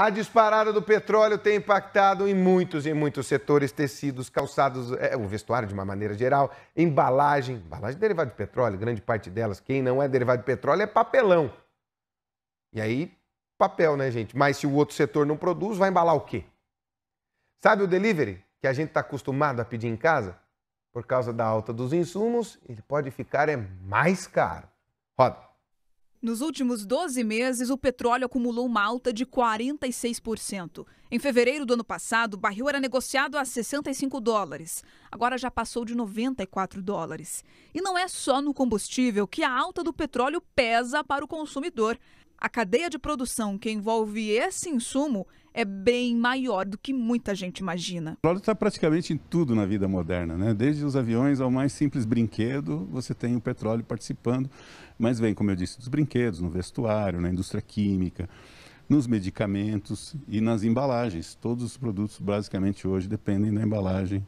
A disparada do petróleo tem impactado em muitos e muitos setores, tecidos, calçados, é, o vestuário de uma maneira geral, embalagem, embalagem é derivada de petróleo, grande parte delas, quem não é derivado de petróleo é papelão. E aí, papel, né, gente? Mas se o outro setor não produz, vai embalar o quê? Sabe o delivery que a gente está acostumado a pedir em casa? Por causa da alta dos insumos, ele pode ficar é mais caro. Roda. Nos últimos 12 meses, o petróleo acumulou uma alta de 46%. Em fevereiro do ano passado, o barril era negociado a 65 dólares. Agora já passou de 94 dólares. E não é só no combustível que a alta do petróleo pesa para o consumidor. A cadeia de produção que envolve esse insumo é bem maior do que muita gente imagina. O petróleo está praticamente em tudo na vida moderna, né? Desde os aviões ao mais simples brinquedo, você tem o petróleo participando. Mas vem, como eu disse, dos brinquedos, no vestuário, na indústria química, nos medicamentos e nas embalagens. Todos os produtos basicamente hoje dependem da embalagem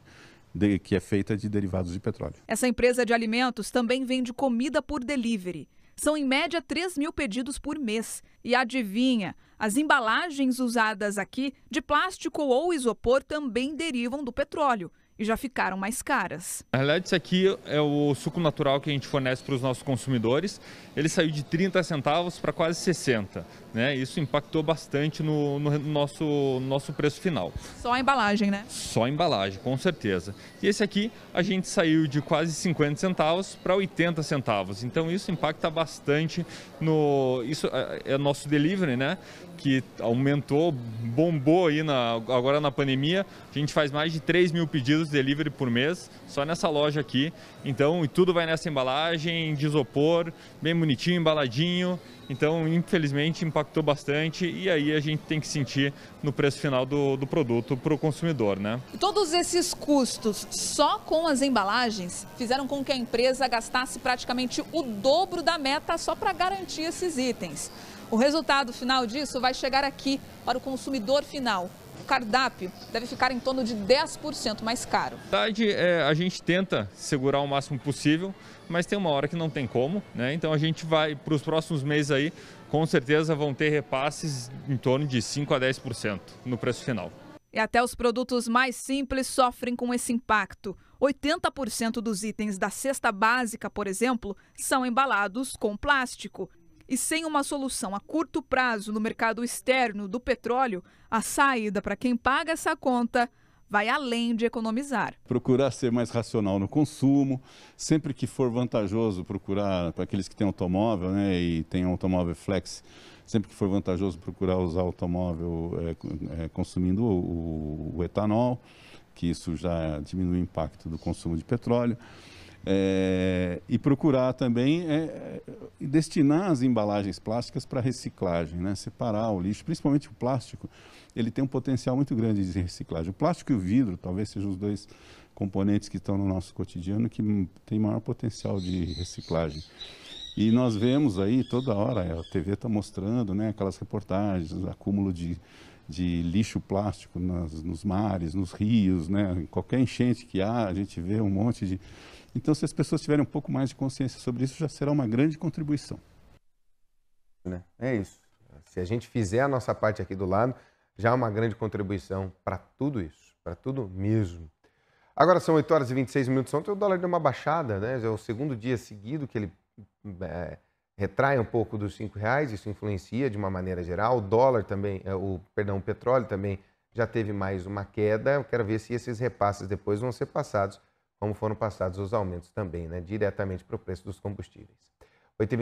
de, que é feita de derivados de petróleo. Essa empresa de alimentos também vende comida por delivery. São, em média, 3 mil pedidos por mês. E adivinha, as embalagens usadas aqui, de plástico ou isopor, também derivam do petróleo e já ficaram mais caras. Na realidade, esse aqui é o suco natural que a gente fornece para os nossos consumidores. Ele saiu de 30 centavos para quase 60. Né? Isso impactou bastante no, no nosso, nosso preço final. Só a embalagem, né? Só a embalagem, com certeza. E esse aqui a gente saiu de quase 50 centavos para 80 centavos. Então isso impacta bastante no. Isso é, é nosso delivery, né? Que aumentou, bombou aí na, agora na pandemia. A gente faz mais de 3 mil pedidos delivery por mês, só nessa loja aqui. Então, e tudo vai nessa embalagem de isopor, bem bonitinho, embaladinho. Então, infelizmente, impactou bastante e aí a gente tem que sentir no preço final do, do produto para o consumidor, né? Todos esses custos só com as embalagens fizeram com que a empresa gastasse praticamente o dobro da meta só para garantir esses itens. O resultado final disso vai chegar aqui para o consumidor final, o cardápio deve ficar em torno de 10% mais caro. Na verdade, é, a gente tenta segurar o máximo possível, mas tem uma hora que não tem como, né? Então a gente vai para os próximos meses aí, com certeza vão ter repasses em torno de 5 a 10% no preço final. E até os produtos mais simples sofrem com esse impacto. 80% dos itens da cesta básica, por exemplo, são embalados com plástico. E sem uma solução a curto prazo no mercado externo do petróleo, a saída para quem paga essa conta vai além de economizar. Procurar ser mais racional no consumo, sempre que for vantajoso procurar para aqueles que têm automóvel, né, e têm automóvel flex, sempre que for vantajoso procurar usar automóvel é, é, consumindo o, o, etanol, que isso já diminui o impacto do consumo de petróleo. É, e procurar também é, destinar as embalagens plásticas para reciclagem, né? separar o lixo, principalmente o plástico, ele tem um potencial muito grande de reciclagem. O plástico e o vidro talvez sejam os dois componentes que estão no nosso cotidiano que tem maior potencial de reciclagem. E nós vemos aí toda hora, a TV está mostrando né, aquelas reportagens, acúmulo de de lixo plástico nas, nos mares, nos rios, né? em qualquer enchente que há, a gente vê um monte de. Então, se as pessoas tiverem um pouco mais de consciência sobre isso, já será uma grande contribuição. Né? É isso. Se a gente fizer a nossa parte aqui do lado, já é uma grande contribuição para tudo isso, para tudo mesmo. Agora são 8 horas e 26 minutos. Ontem o dólar deu uma baixada, né? É o segundo dia seguido que ele. É retrai um pouco dos cinco reais, isso influencia de uma maneira geral. O dólar também, é, o perdão, o petróleo também já teve mais uma queda. Eu quero ver se esses repasses depois vão ser passados, como foram passados os aumentos também, né, diretamente para o preço dos combustíveis. 8